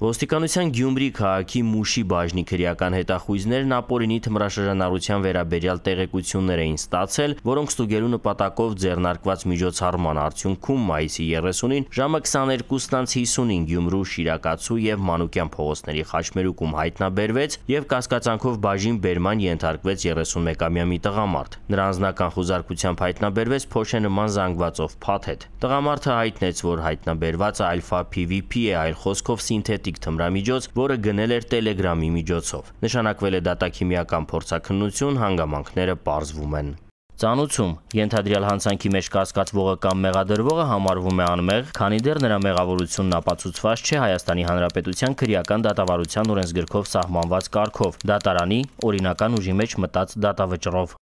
Ոստիկանության Գյումրի քաղաքի Մուշի բաժնի քրեական հետախույզներն ապօրինի թմրաշրջանառության վերաբերյալ տեղեկություններ էին ստացել, որոնք ստուգելու նպատակով ձեռնարկված միջոցառման արդյունքում մայիսի 30-ին ժամը 22:55 Գյումրու Շիրակացու եւ Մանուկյան փողոցների խաչմերուկում հայտնաբերվեց եւ կասկածանքով բաժին բերման ենթարկվեց 31-ամյա մի տղամարդ։ Նրա անձնական խոզարկությամբ հայտնաբերվեց փոշենման զանգվածով փաթեթ։ Տղամարդը հայտնեց, որ հայտնաբերված Alpha PVP է, այլ խոսքով սինթետիկ հատիկ թմրամիջոց, որը գնել էր Telegram-ի միջոցով։ Նշանակվել է դատաքիմիական փորձակնություն, հանգամանքները ողջվում են։ Ծանուցում ենթադրյալ հանցանքի մեջ կասկածվողը կամ մեղադրվողը համարվում է անմեղ, քանի դեռ նրա մեղավորությունն ապացուցված չէ Հայաստանի Հանրապետության քրեական դատավարության օրենսգրքով սահմանված կարգով՝ դատարանի օրինական ուժի մեջ մտած դատավճռով։